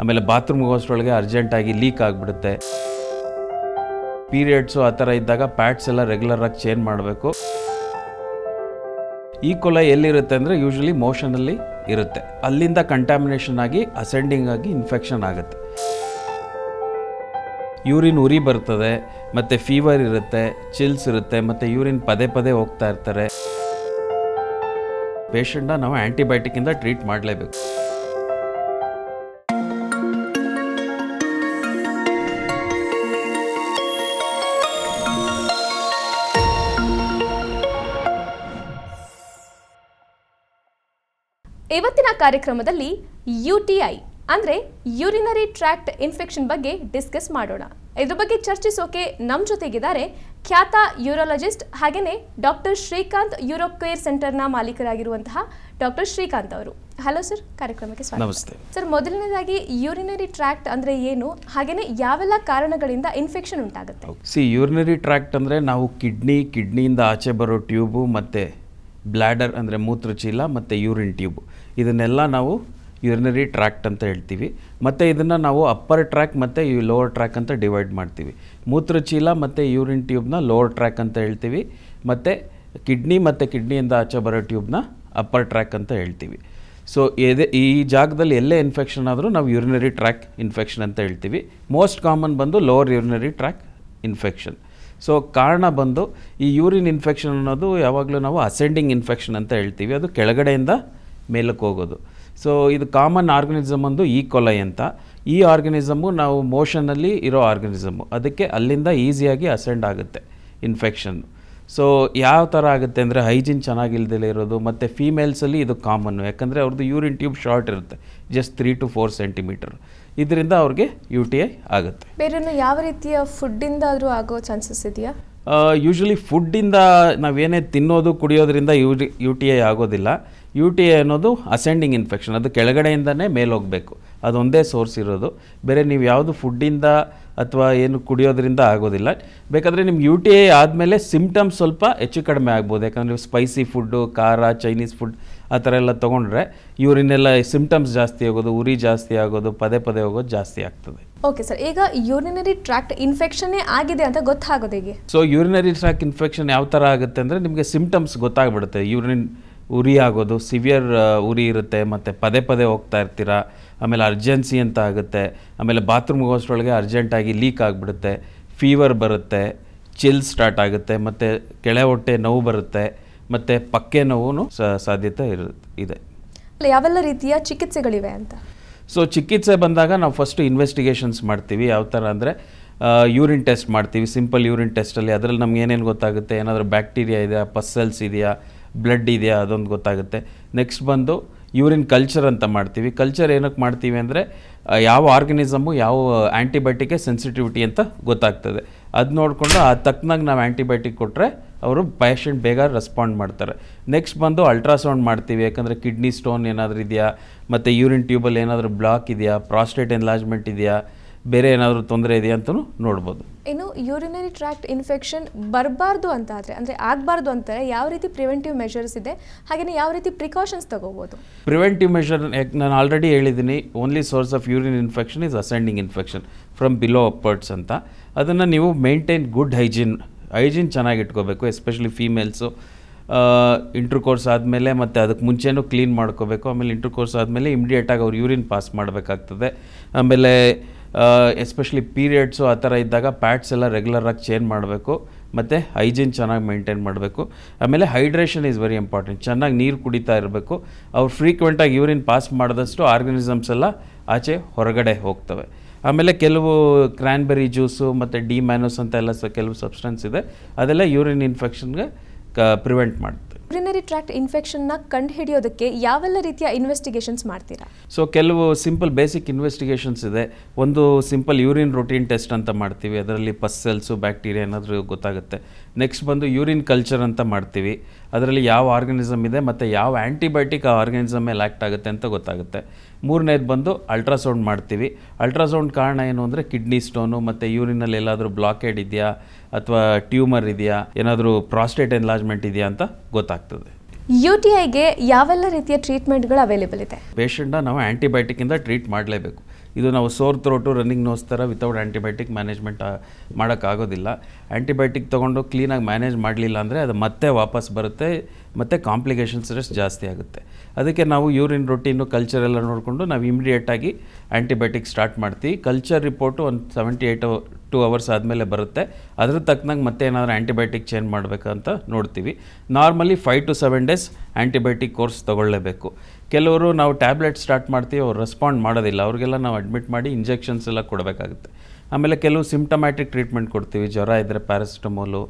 ಆಮೇಲೆ ಬಾತ್ರೂಮ್ಗೆ ಹೋಗೋಷ್ಟ್ರೊಳಗೆ ಅರ್ಜೆಂಟಾಗಿ ಲೀಕ್ ಆಗಿಬಿಡುತ್ತೆ ಪೀರಿಯಡ್ಸು ಆ ಥರ ಇದ್ದಾಗ ಪ್ಯಾಡ್ಸ್ ಎಲ್ಲ ರೆಗ್ಯುಲರಾಗಿ ಚೇಂಜ್ ಮಾಡಬೇಕು ಈ ಕೊಲ ಎಲ್ಲಿರುತ್ತೆ ಅಂದರೆ ಯೂಶ್ವಲಿ ಮೋಷನಲ್ಲಿ ಇರುತ್ತೆ ಅಲ್ಲಿಂದ ಕಂಟ್ಯಾಮಿನೇಷನ್ ಆಗಿ ಅಸೆಂಡಿಂಗ್ ಆಗಿ ಇನ್ಫೆಕ್ಷನ್ ಆಗುತ್ತೆ ಯೂರಿನ್ ಉರಿ ಬರ್ತದೆ ಮತ್ತು ಫೀವರ್ ಇರುತ್ತೆ ಚಿಲ್ಸ್ ಇರುತ್ತೆ ಮತ್ತು ಯೂರಿನ್ ಪದೇ ಪದೇ ಹೋಗ್ತಾ ಇರ್ತಾರೆ ಪೇಷಂಟ್ನ ನಾವು ಆ್ಯಂಟಿಬಯೋಟಿಕ್ಕಿಂದ ಟ್ರೀಟ್ ಮಾಡಲೇಬೇಕು ಇವತ್ತಿನ ಕಾರ್ಯಕ್ರಮದಲ್ಲಿ ಯು ಟಿ ಐ ಅಂದರೆ ಯೂರಿನರಿ ಟ್ರ್ಯಾಕ್ಟ್ ಇನ್ಫೆಕ್ಷನ್ ಬಗ್ಗೆ ಡಿಸ್ಕಸ್ ಮಾಡೋಣ ಇದ್ರ ಬಗ್ಗೆ ಚರ್ಚಿಸೋಕೆ ನಮ್ಮ ಜೊತೆಗಿದ್ದಾರೆ ಖ್ಯಾತ ಯೂರೋಲಜಿಸ್ಟ್ ಹಾಗೆಯೇ ಡಾಕ್ಟರ್ ಶ್ರೀಕಾಂತ್ ಯೂರೋಪ್ ಸೆಂಟರ್ನ ಮಾಲೀಕರಾಗಿರುವಂತಹ ಡಾಕ್ಟರ್ ಶ್ರೀಕಾಂತ್ ಅವರು ಹಲೋ ಸರ್ ಕಾರ್ಯಕ್ರಮಕ್ಕೆ ಸ್ವಾಗತ ನಮಸ್ತೆ ಸರ್ ಮೊದಲನೇದಾಗಿ ಯೂರಿನರಿ ಟ್ರ್ಯಾಕ್ಟ್ ಅಂದರೆ ಏನು ಹಾಗೆಯೇ ಯಾವೆಲ್ಲ ಕಾರಣಗಳಿಂದ ಇನ್ಫೆಕ್ಷನ್ ಉಂಟಾಗುತ್ತೆ ಸಿ ಯೂರಿನರಿ ಟ್ರ್ಯಾಕ್ಟ್ ಅಂದರೆ ನಾವು ಕಿಡ್ನಿ ಕಿಡ್ನಿಯಿಂದ ಆಚೆ ಬರೋ ಟ್ಯೂಬು ಮತ್ತು ಬ್ಲ್ಯಾಡರ್ ಅಂದರೆ ಮೂತ್ರಚೀಲ ಮತ್ತು ಯೂರಿನ್ ಟ್ಯೂಬ್ ಇದನ್ನೆಲ್ಲ ನಾವು ಯೂರಿನರಿ ಟ್ರ್ಯಾಕ್ಟ್ ಅಂತ ಹೇಳ್ತೀವಿ ಮತ್ತು ಇದನ್ನು ನಾವು ಅಪ್ಪರ್ ಟ್ರ್ಯಾಕ್ ಮತ್ತು ಈ ಲೋವರ್ ಟ್ರ್ಯಾಕ್ ಅಂತ ಡಿವೈಡ್ ಮಾಡ್ತೀವಿ ಮೂತ್ರಚೀಲ ಮತ್ತು ಯೂರಿನ್ ಟ್ಯೂಬ್ನ ಲೋವರ್ ಟ್ರ್ಯಾಕ್ ಅಂತ ಹೇಳ್ತೀವಿ ಮತ್ತು ಕಿಡ್ನಿ ಮತ್ತು ಕಿಡ್ನಿಯಿಂದ ಆಚೆ ಬರೋ ಟ್ಯೂಬ್ನ ಅಪ್ಪರ್ ಟ್ರ್ಯಾಕ್ ಅಂತ ಹೇಳ್ತೀವಿ ಸೊ ಎದೆ ಈ ಜಾಗದಲ್ಲಿ ಎಲ್ಲೇ ಇನ್ಫೆಕ್ಷನ್ ಆದರೂ ನಾವು ಯೂರಿನರಿ ಟ್ರ್ಯಾಕ್ ಇನ್ಫೆಕ್ಷನ್ ಅಂತ ಹೇಳ್ತೀವಿ ಮೋಸ್ಟ್ ಕಾಮನ್ ಬಂದು lower urinary track infection so ಕಾರಣ ಬಂದು ಈ ಯೂರಿನ್ ಇನ್ಫೆಕ್ಷನ್ ಅನ್ನೋದು ಯಾವಾಗಲೂ ನಾವು ಅಸೆಂಡಿಂಗ್ ಇನ್ಫೆಕ್ಷನ್ ಅಂತ ಹೇಳ್ತೀವಿ ಅದು ಕೆಳಗಡೆಯಿಂದ ಮೇಲಕ್ಕೆ ಹೋಗೋದು ಸೊ ಇದು ಕಾಮನ್ ಆರ್ಗನಿಸಮ್ ಒಂದು ಈ ಕೊಲೈ ಅಂತ ಈ ಆರ್ಗನಿಸಮು ನಾವು ಮೋಷನಲ್ಲಿ ಇರೋ ಆರ್ಗನಿಸಮು ಅದಕ್ಕೆ ಅಲ್ಲಿಂದ ಈಸಿಯಾಗಿ ಅಸೆಂಡ್ ಆಗುತ್ತೆ ಇನ್ಫೆಕ್ಷನ್ನು ಸೊ ಯಾವ ಥರ ಆಗುತ್ತೆ ಅಂದರೆ ಹೈಜಿನ್ ಚೆನ್ನಾಗಿಲ್ದಲೇ ಇರೋದು ಮತ್ತು ಫೀಮೇಲ್ಸಲ್ಲಿ ಇದು ಕಾಮನ್ನು ಯಾಕಂದರೆ ಅವ್ರದ್ದು ಯೂರಿನ್ ಟ್ಯೂಬ್ ಶಾರ್ಟ್ ಇರುತ್ತೆ just three to four centimetre ಇದರಿಂದ ಅವ್ರಿಗೆ ಯು ಟಿ ಐ ಆಗುತ್ತೆ ಬೇರೆ ಯಾವ ರೀತಿಯ ಫುಡ್ಡಿಂದ ಆದರೂ ಆಗೋ ಚಾನ್ಸಸ್ ಇದೆಯಾ ಯೂಶ್ವಲಿ ಫುಡ್ಡಿಂದ ನಾವೇನೇ ತಿನ್ನೋದು ಕುಡಿಯೋದ್ರಿಂದ ಯು ಯು ಟಿ ಐ ಆಗೋದಿಲ್ಲ ಯು ಟಿ ಐ ಅನ್ನೋದು ಅಸೆಂಡಿಂಗ್ ಇನ್ಫೆಕ್ಷನ್ ಅದು ಕೆಳಗಡೆಯಿಂದನೇ ಮೇಲೋಗಬೇಕು ಅದೊಂದೇ ಸೋರ್ಸ್ ಇರೋದು ಬೇರೆ ನೀವು ಯಾವುದು ಫುಡ್ಡಿಂದ ಅಥವಾ ಏನು ಕುಡಿಯೋದ್ರಿಂದ ಆಗೋದಿಲ್ಲ ಬೇಕಾದರೆ ನಿಮ್ಮ ಯು ಟಿ ಐ ಆದಮೇಲೆ ಸಿಮ್ಟಮ್ಸ್ ಸ್ವಲ್ಪ ಹೆಚ್ಚು ಕಡಿಮೆ ಆಗ್ಬೋದು ಯಾಕಂದರೆ ಸ್ಪೈಸಿ ಫುಡ್ಡು ಖಾರ ಚೈನೀಸ್ ಫುಡ್ ಆ ಥರ ಎಲ್ಲ ತೊಗೊಂಡ್ರೆ ಯೂರಿನೆಲ್ಲ ಸಿಮ್ಟಮ್ಸ್ ಜಾಸ್ತಿ ಆಗೋದು ಉರಿ ಜಾಸ್ತಿ ಆಗೋದು ಪದೇ ಪದೇ ಹೋಗೋದು ಜಾಸ್ತಿ ಆಗ್ತದೆ ಓಕೆ ಸರ್ ಈಗ ಯೂರಿನರಿ ಟ್ರ್ಯಾಕ್ಟ್ ಇನ್ಫೆಕ್ಷನ್ನೇ ಆಗಿದೆ ಅಂತ ಗೊತ್ತಾಗೋದು ಹೇಗೆ ಸೊ ಯೂರಿನರಿ ಟ್ರ್ಯಾಕ್ ಇನ್ಫೆಕ್ಷನ್ ಯಾವ ಥರ ಆಗುತ್ತೆ ಅಂದರೆ ನಿಮಗೆ ಸಿಮ್ಟಮ್ಸ್ ಗೊತ್ತಾಗ್ಬಿಡುತ್ತೆ ಯೂರಿನ್ ಉರಿ ಆಗೋದು ಸಿವಿಯರ್ ಉರಿ ಇರುತ್ತೆ ಮತ್ತು ಪದೇ ಪದೇ ಹೋಗ್ತಾ ಇರ್ತೀರಾ ಆಮೇಲೆ ಅರ್ಜೆನ್ಸಿ ಅಂತ ಆಗುತ್ತೆ ಆಮೇಲೆ ಬಾತ್ರೂಮ್ಗೆ ಬಾತ್ರೂಮ್ಗೋಸ್ಟ್ರೊಳಗೆ ಅರ್ಜೆಂಟಾಗಿ ಲೀಕ್ ಆಗಿಬಿಡುತ್ತೆ ಫೀವರ್ ಬರುತ್ತೆ ಚಿಲ್ ಸ್ಟಾರ್ಟ್ ಆಗುತ್ತೆ ಮತ್ತು ಕೆಳೆ ಹೊಟ್ಟೆ ನೋವು ಬರುತ್ತೆ ಮತ್ತು ಪಕ್ಕೆ ನೋವು ಸಾಧ್ಯತೆ ಇರು ಇದೆ ಯಾವೆಲ್ಲ ರೀತಿಯ ಚಿಕಿತ್ಸೆಗಳಿವೆ ಅಂತ ಸೊ ಚಿಕಿತ್ಸೆ ಬಂದಾಗ ನಾವು ಫಸ್ಟ್ ಇನ್ವೆಸ್ಟಿಗೇಷನ್ಸ್ ಮಾಡ್ತೀವಿ ಯಾವ ಥರ ಅಂದರೆ ಯೂರಿನ್ ಟೆಸ್ಟ್ ಮಾಡ್ತೀವಿ ಸಿಂಪಲ್ ಯೂರಿನ್ ಟೆಸ್ಟಲ್ಲಿ ಅದರಲ್ಲಿ ನಮ್ಗೆ ಏನೇನು ಗೊತ್ತಾಗುತ್ತೆ ಏನಾದರೂ ಬ್ಯಾಕ್ಟೀರಿಯಾ ಇದೆಯಾ ಪಸ್ಸಲ್ಸ್ ಇದೆಯಾ ಬ್ಲಡ್ ಇದೆಯಾ ಅದೊಂದು ಗೊತ್ತಾಗುತ್ತೆ ನೆಕ್ಸ್ಟ್ ಬಂದು ಯೂರಿನ್ ಕಲ್ಚರ್ ಅಂತ ಮಾಡ್ತೀವಿ ಕಲ್ಚರ್ ಏನಕ್ಕೆ ಮಾಡ್ತೀವಿ ಅಂದರೆ ಯಾವ ಆರ್ಗನಿಸಮು ಯಾವ ಆ್ಯಂಟಿಬಯೋಟಿಕ್ಗೆ ಸೆನ್ಸಿಟಿವಿಟಿ ಅಂತ ಗೊತ್ತಾಗ್ತದೆ ಅದು ನೋಡಿಕೊಂಡು ಆ ತಕ್ಕನಾಗಿ ನಾವು ಆ್ಯಂಟಿಬಯೋಟಿಕ್ ಕೊಟ್ಟರೆ ಅವರು ಪೇಷಂಟ್ ಬೇಗ ರೆಸ್ಪಾಂಡ್ ಮಾಡ್ತಾರೆ ನೆಕ್ಸ್ಟ್ ಬಂದು ಅಲ್ಟ್ರಾಸೌಂಡ್ ಮಾಡ್ತೀವಿ ಯಾಕಂದರೆ ಕಿಡ್ನಿ ಸ್ಟೋನ್ ಏನಾದರೂ ಇದೆಯಾ ಮತ್ತು ಯೂರಿನ್ ಟ್ಯೂಬಲ್ ಏನಾದರೂ ಬ್ಲಾಕ್ ಇದೆಯಾ ಪ್ರಾಸ್ಟೇಟ್ ಎನ್ಲಾಜ್ಮೆಂಟ್ ಇದೆಯಾ ಬೇರೆ ಏನಾದರೂ ತೊಂದರೆ ಇದೆಯಾ ಅಂತಲೂ ನೋಡ್ಬೋದು ಇನ್ನು ಯೂರಿನರಿ ಟ್ರ್ಯಾಕ್ಟ್ ಇನ್ಫೆಕ್ಷನ್ ಬರಬಾರ್ದು ಅಂತ ಆದರೆ ಅಂದರೆ ಆಗಬಾರ್ದು ಅಂತಾರೆ ಯಾವ ರೀತಿ ಪ್ರಿವೆಂಟಿವ್ ಮೆಷರ್ಸ್ ಇದೆ ಹಾಗೆಯೇ ಯಾವ ರೀತಿ ಪ್ರಿಕಾಷನ್ಸ್ ತಗೋಬೋದು ಪ್ರಿವೆಂಟಿವ್ ಮೆಷರ್ ನಾನು ಆಲ್ರೆಡಿ ಹೇಳಿದ್ದೀನಿ only source of urine infection is ascending infection from below upwards ಅಂತ ಅದನ್ನು ನೀವು ಮೇಂಟೈನ್ ಗುಡ್ ಹೈಜೀನ್ ಹೈಜೀನ್ ಚೆನ್ನಾಗಿ ಎಸ್ಪೆಷಲಿ ಫೀಮೇಲ್ಸು ಇಂಟ್ರ್ ಕೋರ್ಸ್ ಆದಮೇಲೆ ಮತ್ತು ಅದಕ್ಕೆ ಮುಂಚೆನೂ ಕ್ಲೀನ್ ಮಾಡ್ಕೋಬೇಕು ಆಮೇಲೆ ಕೋರ್ಸ್ ಆದಮೇಲೆ ಇಮಿಡಿಯೇಟಾಗಿ ಅವ್ರು ಯೂರಿನ್ ಪಾಸ್ ಮಾಡಬೇಕಾಗ್ತದೆ ಆಮೇಲೆ ಎಸ್ಪೆಷಲಿ ಪೀರಿಯಡ್ಸು ಆ ಥರ ಇದ್ದಾಗ ಪ್ಯಾಡ್ಸ್ ಎಲ್ಲ ರೆಗ್ಯುಲರಾಗಿ ಚೇಂಜ್ ಮಾಡಬೇಕು ಮತ್ತು ಹೈಜೀನ್ ಚೆನ್ನಾಗಿ ಮೇಂಟೈನ್ ಮಾಡಬೇಕು ಆಮೇಲೆ ಹೈಡ್ರೇಷನ್ ಈಸ್ ವೆರಿ ಇಂಪಾರ್ಟೆಂಟ್ ಚೆನ್ನಾಗಿ ನೀರು ಕುಡಿತಾ ಇರಬೇಕು ಅವ್ರು ಫ್ರೀಕ್ವೆಂಟಾಗಿ ಯೂರಿನ್ ಪಾಸ್ ಮಾಡಿದಷ್ಟು ಆರ್ಗನಿಸಮ್ಸ್ ಎಲ್ಲ ಆಚೆ ಹೊರಗಡೆ ಹೋಗ್ತವೆ ಆಮೇಲೆ ಕೆಲವು ಕ್ರ್ಯಾನ್ಬೆರಿ ಜ್ಯೂಸು ಮತ್ತು ಡಿ ಮ್ಯಾನೋಸ್ ಅಂತ ಎಲ್ಲ ಕೆಲವು ಸಬ್ಸ್ಟೆನ್ಸ್ ಇದೆ ಅದೆಲ್ಲ ಯೂರಿನ್ ಇನ್ಫೆಕ್ಷನ್ಗೆ ಕ ಪ್ರಿವೆಂಟ್ ಮಾಡ್ತೀವಿ ಟ್ರ್ಯಾಕ್ಟ್ ಇನ್ಫೆಕ್ಷನ್ನ ಹಿಡಿಯೋದಕ್ಕೆ ಯಾವೆಲ್ಲ ರೀತಿಯ ಇನ್ವೆಸ್ಟಿಗೇಷನ್ಸ್ ಮಾಡ್ತೀರಾ ಸೊ ಕೆಲವು ಸಿಂಪಲ್ ಬೇಸಿಕ್ ಇನ್ವೆಸ್ಟಿಗೇಷನ್ಸ್ ಇದೆ ಒಂದು ಸಿಂಪಲ್ ಯೂರಿನ್ ರೊಟೀನ್ ಟೆಸ್ಟ್ ಅಂತ ಮಾಡ್ತೀವಿ ಅದರಲ್ಲಿ ಪಸ್ ಸೆಲ್ಸು ಬ್ಯಾಕ್ಟೀರಿಯಾ ಏನಾದರೂ ಗೊತ್ತಾಗುತ್ತೆ ನೆಕ್ಸ್ಟ್ ಬಂದು ಯೂರಿನ್ ಕಲ್ಚರ್ ಅಂತ ಮಾಡ್ತೀವಿ ಅದರಲ್ಲಿ ಯಾವ ಆರ್ಗನಿಸಮ್ ಇದೆ ಮತ್ತು ಯಾವ ಆ್ಯಂಟಿಬಯೋಟಿಕ್ ಆ ಆರ್ಗನಿಸಮ್ ಮೇಲೆ ಆ್ಯಕ್ಟ್ ಆಗುತ್ತೆ ಅಂತ ಗೊತ್ತಾಗುತ್ತೆ ಮೂರನೇದು ಬಂದು ಅಲ್ಟ್ರಾಸೌಂಡ್ ಮಾಡ್ತೀವಿ ಅಲ್ಟ್ರಾಸೌಂಡ್ ಕಾರಣ ಏನು ಅಂದರೆ ಕಿಡ್ನಿ ಸ್ಟೋನು ಮತ್ತು ಯೂರಿನಲ್ಲಿ ಎಲ್ಲಾದರೂ ಬ್ಲಾಕೇಡ್ ಇದೆಯಾ ಅಥವಾ ಟ್ಯೂಮರ್ ಇದೆಯಾ ಏನಾದರೂ ಪ್ರಾಸ್ಟೇಟ್ ಎನ್ಲಾಜ್ಮೆಂಟ್ ಇದೆಯಾ ಅಂತ ಗೊತ್ತಾಗ್ತದೆ ಯು ಟಿ ಐಗೆ ಯಾವೆಲ್ಲ ರೀತಿಯ ಟ್ರೀಟ್ಮೆಂಟ್ಗಳು ಅವೈಲೇಬಲ್ ಇದೆ ಪೇಷಂಟ್ನ ನಾವು ಆ್ಯಂಟಿಬಯೋಟಿಕ್ಕಿಂದ ಟ್ರೀಟ್ ಮಾಡಲೇಬೇಕು ಇದು ನಾವು ಸೋರ್ ಥ್ರೋಟು ರನ್ನಿಂಗ್ ನೋಸ್ ಥರ ವಿತೌಟ್ ಆ್ಯಂಟಿಬಯೋಟಿಕ್ ಮ್ಯಾನೇಜ್ಮೆಂಟ್ ಮಾಡೋಕ್ಕಾಗೋದಿಲ್ಲ ಆ್ಯಂಟಿಬಯೋಟಿಕ್ ತೊಗೊಂಡು ಕ್ಲೀನಾಗಿ ಮ್ಯಾನೇಜ್ ಮಾಡಲಿಲ್ಲ ಅಂದರೆ ಅದು ಮತ್ತೆ ವಾಪಸ್ ಬರುತ್ತೆ ಮತ್ತು ಕಾಂಪ್ಲಿಕೇಶನ್ಸ್ ರೆಸ್ಟ್ ಜಾಸ್ತಿ ಆಗುತ್ತೆ ಅದಕ್ಕೆ ನಾವು ಯೂರಿನ್ ರೊಟೀನು ಕಲ್ಚರ್ ಎಲ್ಲ ನೋಡಿಕೊಂಡು ನಾವು ಇಮಿಡಿಯೇಟಾಗಿ ಆ್ಯಂಟಿಬಯೋಟಿಕ್ ಸ್ಟಾರ್ಟ್ ಮಾಡ್ತೀವಿ ಕಲ್ಚರ್ ರಿಪೋರ್ಟು ಒಂದು ಸೆವೆಂಟಿ ಏಯ್ಟ್ ಟೂ ಅವರ್ಸ್ ಆದಮೇಲೆ ಬರುತ್ತೆ ಅದ್ರ ತಕ್ಕನಂಗೆ ಮತ್ತೆ ಏನಾದರೂ ಆ್ಯಂಟಿಬಯೋಟಿಕ್ ಚೇಂಜ್ ಮಾಡಬೇಕಂತ ನೋಡ್ತೀವಿ normally five to seven days antibiotic course ತೊಗೊಳ್ಳೇಬೇಕು ಕೆಲವರು ನಾವು ಟ್ಯಾಬ್ಲೆಟ್ ಸ್ಟಾರ್ಟ್ ಮಾಡ್ತೀವಿ ಅವ್ರು ರೆಸ್ಪಾಂಡ್ ಮಾಡೋದಿಲ್ಲ ಅವ್ರಿಗೆಲ್ಲ ನಾವು ಅಡ್ಮಿಟ್ ಮಾಡಿ ಇಂಜೆಕ್ಷನ್ಸ್ ಎಲ್ಲ ಕೊಡಬೇಕಾಗುತ್ತೆ ಆಮೇಲೆ ಕೆಲವು ಸಿಮ್ಟಮ್ಯಾಟಿಕ್ ಟ್ರೀಟ್ಮೆಂಟ್ ಕೊಡ್ತೀವಿ ಜ್ವರ ಇದ್ದರೆ ಪ್ಯಾರಾಸಿಟಮೋಲು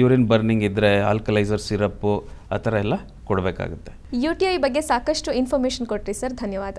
ಯೂರಿನ್ ಬರ್ನಿಂಗ್ ಇದ್ದರೆ ಆಲ್ಕಲೈಸರ್ ಸಿರಪ್ಪು ಆ ಥರ ಎಲ್ಲ ಕೊಡಬೇಕಾಗುತ್ತೆ ಯು ಟಿ ಐ ಬಗ್ಗೆ ಸಾಕಷ್ಟು ಇನ್ಫಾರ್ಮೇಷನ್ ಕೊಟ್ಟಿರಿ ಸರ್ ಧನ್ಯವಾದ